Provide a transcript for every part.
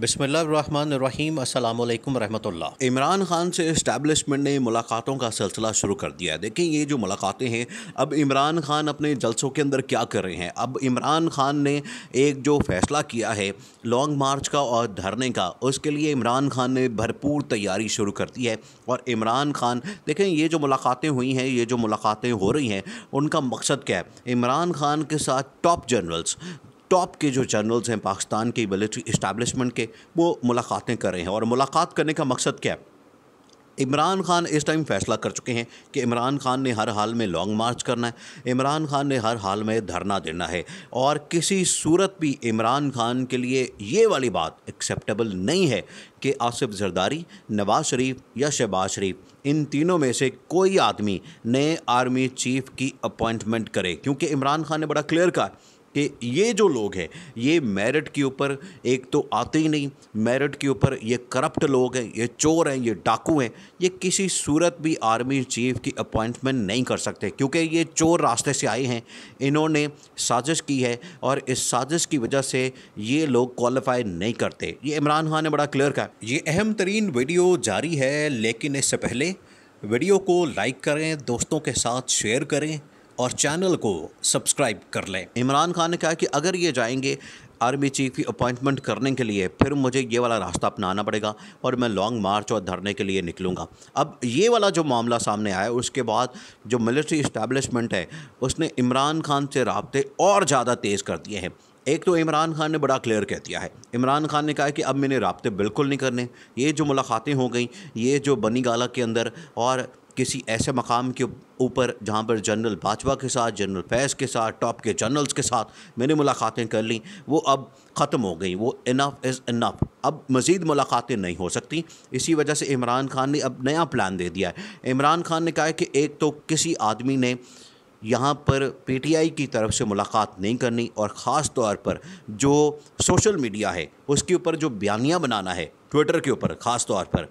बसमीम अल्लाम रहमतुल्लाह इमरान खान से इस्टेबलिशमेंट ने मुलाकातों का सिलसिला शुरू कर दिया है देखें ये जो मुलाकातें हैं अब इमरान खान अपने जलसों के अंदर क्या कर रहे हैं अब इमरान खान ने एक जो फैसला किया है लॉन्ग मार्च का और धरने का उसके लिए इमरान खान ने भरपूर तैयारी शुरू कर दी है और इमरान खान देखें ये जो मुलाकातें हुई हैं ये जो मुलाकातें हो रही हैं उनका मकसद क्या है इमरान खान के साथ टॉप जनरल्स टॉप के जो जर्नल्स हैं पाकिस्तान के मिलिट्री इस्टेबलिशमेंट के वो मुलाकातें कर रहे हैं और मुलाकात करने का मकसद क्या है इमरान खान इस टाइम फैसला कर चुके हैं कि इमरान खान ने हर हाल में लॉन्ग मार्च करना है इमरान खान ने हर हाल में धरना देना है और किसी सूरत भी इमरान खान के लिए ये वाली बात एक्सेप्टेबल नहीं है कि आसिफ जरदारी नवाज शरीफ या शहबाज शरीफ इन तीनों में से कोई आदमी नए आर्मी चीफ की अपॉइंटमेंट करे क्योंकि इमरान खान ने बड़ा क्लियर कहा कि ये जो लोग हैं ये मेरिट के ऊपर एक तो आते ही नहीं मेरिट के ऊपर ये करप्ट लोग हैं ये चोर हैं ये डाकू हैं ये किसी सूरत भी आर्मी चीफ की अपॉइंटमेंट नहीं कर सकते क्योंकि ये चोर रास्ते से आए हैं इन्होंने साजिश की है और इस साजिश की वजह से ये लोग क्वालिफाई नहीं करते ये इमरान खान ने बड़ा क्लियर कहा ये अहम तरीन वीडियो जारी है लेकिन इससे पहले वीडियो को लाइक करें दोस्तों के साथ शेयर करें और चैनल को सब्सक्राइब कर लें इमरान खान ने कहा कि अगर ये जाएंगे आर्मी चीफ की अपॉइंटमेंट करने के लिए फिर मुझे ये वाला रास्ता अपनाना पड़ेगा और मैं लॉन्ग मार्च और धरने के लिए निकलूँगा अब ये वाला जो मामला सामने आया उसके बाद जो मिलिट्री इस्टेबलिशमेंट है उसने इमरान खान से रबते और ज़्यादा तेज़ कर दिए हैं एक तो इमरान खान ने बड़ा क्लियर कह दिया है इमरान खान ने कहा कि अब मैंने रबते बिल्कुल नहीं करने ये जो मुलाकातें हो गई ये जो बनी गाला के अंदर और किसी ऐसे मकाम के ऊपर जहाँ पर जनरल बाजवा के साथ जनरल फैज़ के साथ टॉप के जनरल्स के साथ मैंने मुलाकातें कर ली वो अब ख़त्म हो गई वो इनफ इज़ इनफ अब मज़ीद मुलाकातें नहीं हो सकती इसी वजह से इमरान खान ने अब नया प्लान दे दिया है इमरान खान ने कहा है कि एक तो किसी आदमी ने यहाँ पर पीटीआई की तरफ से मुलाकात नहीं करनी और ख़ास तौर पर जो सोशल मीडिया है उसके ऊपर जो बयानियाँ बनाना है ट्विटर के ऊपर ख़ास तौर पर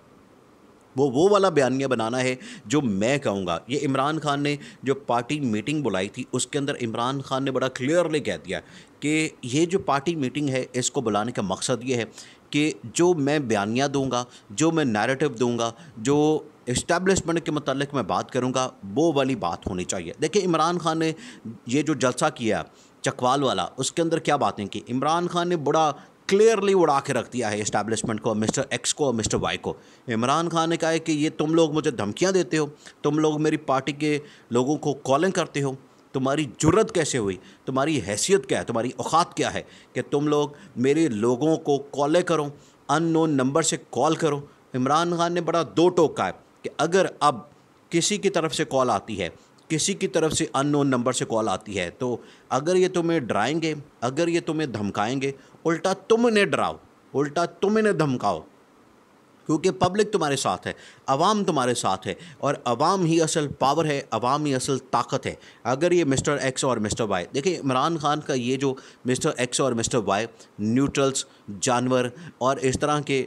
वो वो वाला बयानिया बनाना है जो मैं कहूँगा ये इमरान खान ने जो पार्टी मीटिंग बुलाई थी उसके अंदर इमरान खान ने बड़ा क्लियरली कह दिया कि ये जो पार्टी मीटिंग है इसको बुलाने का मकसद ये है कि जो मैं बयानिया दूँगा जो मैं नैरेटिव दूँगा जो इस्टेब्लिशमेंट के मतलब मैं बात करूँगा वो वाली बात होनी चाहिए देखिए इमरान खान ने ये जो जलसा किया चकवाल वाला उसके अंदर क्या बातें की इमरान खान ने बड़ा क्लियरली उड़ा के रख दिया है इस्टेब्लिशमेंट को मिस्टर एक्स को और मिस्टर वाई को इमरान खान ने कहा है कि ये तुम लोग मुझे धमकियाँ देते हो तुम लोग मेरी पार्टी के लोगों को कॉलिंग करते हो तुम्हारी ज़रूरत कैसे हुई तुम्हारी हैसियत क्या है तुम्हारी औकात क्या है कि तुम लोग मेरे लोगों को कॉले करो अननोन नंबर से कॉल करो इमरान खान ने बड़ा दो टोक का है कि अगर अब किसी की तरफ से कॉल आती है किसी की तरफ से अननोन नंबर से कॉल आती है तो अगर ये तुम्हें डराएंगे अगर ये तुम्हें धमकाएंगे उल्टा तुम इन्हें डराओ उल्टा तुम इन्हें धमकाओ क्योंकि पब्लिक तुम्हारे साथ है अवाम तुम्हारे साथ है और अवाम ही असल पावर है अवाम ही असल ताकत है अगर ये मिस्टर एक्स और मिस्टर वाई देखिए इमरान खान का ये जो मिस्टर एक्स और मिस्टर वाई न्यूट्रल्स जानवर और इस तरह के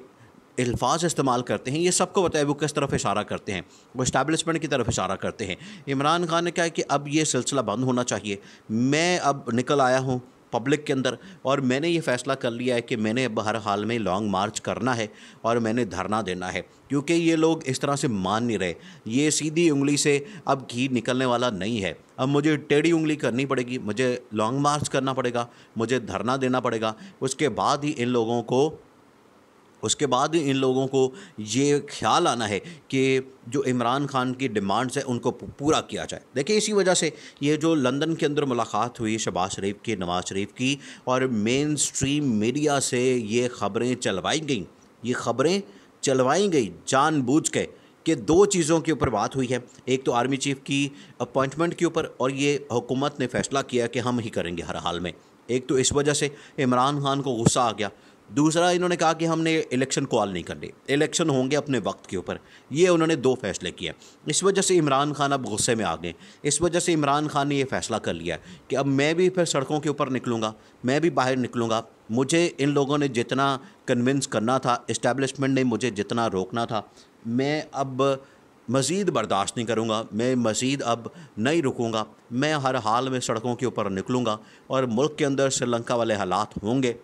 अल्फाज इस्तेमाल करते हैं ये सबको बताए वो किस तरफ इशारा करते हैं वो इस्टेबलिशमेंट की तरफ इशारा करते हैं इमरान खान ने कहा कि अब ये सिलसिला बंद होना चाहिए मैं अब निकल आया हूँ पब्लिक के अंदर और मैंने ये फ़ैसला कर लिया है कि मैंने अब हर हाल में लॉन्ग मार्च करना है और मैंने धरना देना है क्योंकि ये लोग इस तरह से मान नहीं रहे ये सीधी उंगली से अब घी निकलने वाला नहीं है अब मुझे टेढ़ी उंगली करनी पड़ेगी मुझे लॉन्ग मार्च करना पड़ेगा मुझे धरना देना पड़ेगा उसके बाद ही इन लोगों को उसके बाद इन लोगों को ये ख्याल आना है कि जो इमरान खान की डिमांड्स है उनको पूरा किया जाए देखिए इसी वजह से ये जो लंदन के अंदर मुलाकात हुई शबाज शरीफ की नवाज शरीफ की और मेन स्ट्रीम मीडिया से ये खबरें चलवाई गई ये खबरें चलवाई गई जानबूझ के कि दो चीज़ों के ऊपर बात हुई है एक तो आर्मी चीफ की अपॉइंटमेंट के ऊपर और ये हुकूमत ने फैसला किया कि हम ही करेंगे हर हाल में एक तो इस वजह से इमरान खान को गुस्सा आ गया दूसरा इन्होंने कहा कि हमने इलेक्शन कॉल नहीं करने इलेक्शन होंगे अपने वक्त के ऊपर ये उन्होंने दो फैसले किए इस वजह से इमरान खान अब गुस्से में आ गए इस वजह से इमरान खान ने ये फैसला कर लिया कि अब मैं भी फिर सड़कों के ऊपर निकलूँगा मैं भी बाहर निकलूँगा मुझे इन लोगों ने जितना कन्विंस करना था इस्टेबलिशमेंट ने मुझे जितना रोकना था मैं अब मज़ीद बर्दाश्त नहीं करूँगा मैं मज़ीद अब नहीं रुकूँगा मैं हर हाल में सड़कों के ऊपर निकलूँगा और मुल्क के अंदर श्रीलंका वाले हालात होंगे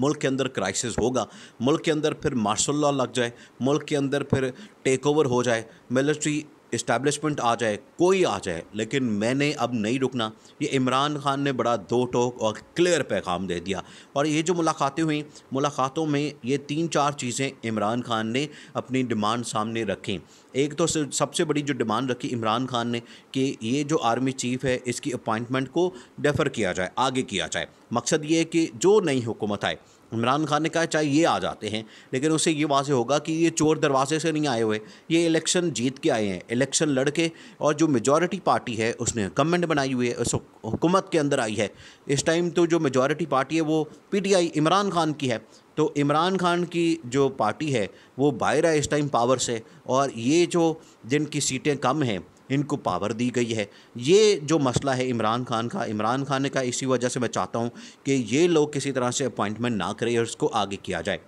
मुल्क के अंदर क्राइसिस होगा मुल्क के अंदर फिर मार्शल लॉ लग जाए मुल्क के अंदर फिर टेक ओवर हो जाए मिलिट्री इस्टेब्लिशमेंट आ जाए कोई आ जाए लेकिन मैंने अब नहीं रुकना ये इमरान खान ने बड़ा दो टोक और क्लियर पैगाम दे दिया और ये जो मुलाकातें हुई मुलाकातों में ये तीन चार चीज़ें इमरान खान ने अपनी डिमांड सामने रखी एक तो सबसे बड़ी जो डिमांड रखी इमरान खान ने कि ये जो आर्मी चीफ है इसकी अपॉइंटमेंट को डेफ़र किया जाए आगे किया जाए मकसद ये है कि जो नई हुकूमत आए इमरान खान ने कहा चाहे ये आ जाते हैं लेकिन उससे ये वाजे होगा कि ये चोर दरवाजे से नहीं आए हुए ये इलेक्शन जीत के आए हैं इलेक्शन लड़के और जो मेजॉरिटी पार्टी है उसने गवर्नमेंट बनाई हुई है उस हुकूमत के अंदर आई है इस टाइम तो जो मेजॉरिटी पार्टी है वो पीटीआई इमरान खान की है तो इमरान खान की जो पार्टी है वो बाहर है इस टाइम पावर से और ये जो जिनकी सीटें कम हैं इनको पावर दी गई है ये जो मसला है इमरान खान का इमरान खान का इसी वजह से मैं चाहता हूँ कि ये लोग किसी तरह से अपॉइंटमेंट ना करें और इसको आगे किया जाए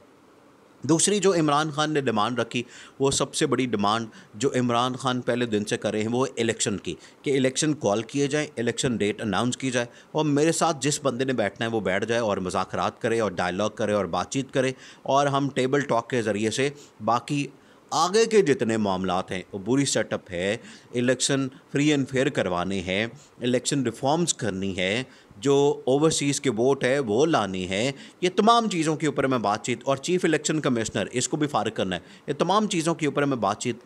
दूसरी जो इमरान खान ने डिमांड रखी वो सबसे बड़ी डिमांड जो इमरान खान पहले दिन से कर रहे हैं वो इलेक्शन की कि इलेक्शन कॉल किए जाएँ इलेक्शन डेट अनाउंस की जाए और मेरे साथ जिस बंदे ने बैठना है वो बैठ जाए और मजाकरात करे और डायलॉग करे और बातचीत करे और हम टेबल टॉक के ज़रिए से बाकी आगे के जितने मामला हैं वो बुरी सेटअप है इलेक्शन फ्री एंड फेयर करवाने हैं इलेक्शन रिफॉर्म्स करनी है जो ओवरसीज़ के वोट है वो लानी है ये तमाम चीज़ों के ऊपर मैं बातचीत और चीफ़ इलेक्शन कमिश्नर इसको भी फारग करना है ये तमाम चीज़ों के ऊपर मैं बातचीत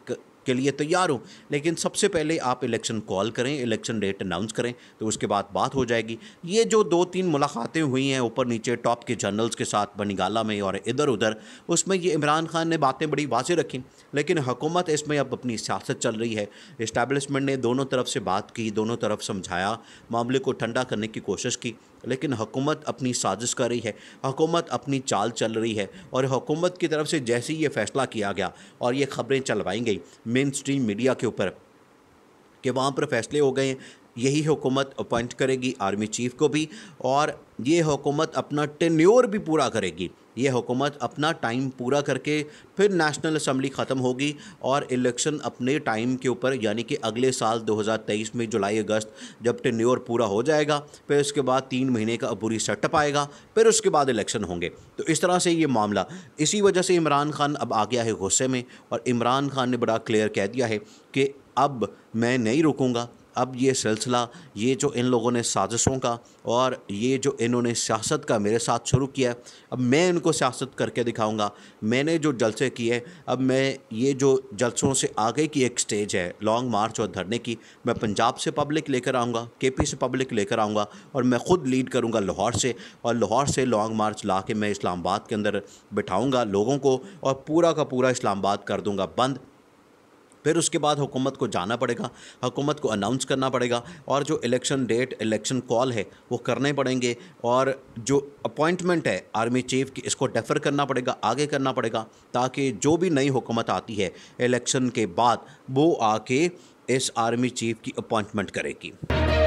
के लिए तैयार हूँ लेकिन सबसे पहले आप इलेक्शन कॉल करें इलेक्शन डेट अनाउंस करें तो उसके बाद बात हो जाएगी ये जो दो तीन मुलाकातें हुई हैं ऊपर नीचे टॉप के जर्नल्स के साथ बनीगाला में और इधर उधर उसमें ये इमरान खान ने बातें बड़ी वाजे रखी लेकिन हुकूमत इसमें अब अपनी सियासत चल रही है इस्टेबलिशमेंट ने दोनों तरफ से बात की दोनों तरफ समझाया मामले को ठंडा करने की कोशिश की लेकिन हुकूमत अपनी साजिश कर रही है हुकूमत अपनी चाल चल रही है और हुकूमत की तरफ से जैसे ही ये फैसला किया गया और ये खबरें चलवाई गई मेन स्ट्रीम मीडिया के ऊपर कि वहाँ पर फैसले हो गए हैं यही हुकूमत अपॉइंट करेगी आर्मी चीफ़ को भी और ये हुकूमत अपना टेन्योर भी पूरा करेगी ये हुकूमत अपना टाइम पूरा करके फिर नेशनल असम्बली ख़त्म होगी और इलेक्शन अपने टाइम के ऊपर यानी कि अगले साल 2023 में जुलाई अगस्त जब टेन्योर पूरा हो जाएगा फिर उसके बाद तीन महीने का अबूरी सेटअप आएगा फिर उसके बाद इलेक्शन होंगे तो इस तरह से ये मामला इसी वजह से इमरान खान अब आ गया है गुस्से में और इमरान खान ने बड़ा क्लियर कह दिया है कि अब मैं नहीं रुकूँगा अब ये सिलसिला ये जो इन लोगों ने साजिशों का और ये जो इन्होंने सियासत का मेरे साथ शुरू किया है अब मैं इनको सियासत करके दिखाऊंगा मैंने जो जलसे किए अब मैं ये जो जलसों से आगे की एक स्टेज है लॉन्ग मार्च और धरने की मैं पंजाब से पब्लिक लेकर आऊँगा के पी से पब्लिक लेकर आऊँगा और मैं ख़ुद लीड करूँगा लाहौर से और लाहौर से लॉन्ग मार्च ला के मैं इस्लामाबाद के अंदर बिठाऊँगा लोगों को और पूरा का पूरा इस्लामाबाद कर दूँगा बंद फिर उसके बाद हुकूमत को जाना पड़ेगा हुकूमत को अनाउंस करना पड़ेगा और जो इलेक्शन डेट इलेक्शन कॉल है वो करने पड़ेंगे और जो अपॉइंटमेंट है आर्मी चीफ की इसको डेफर करना पड़ेगा आगे करना पड़ेगा ताकि जो भी नई हुकूमत आती है इलेक्शन के बाद वो आके इस आर्मी चीफ की अपॉइंटमेंट करेगी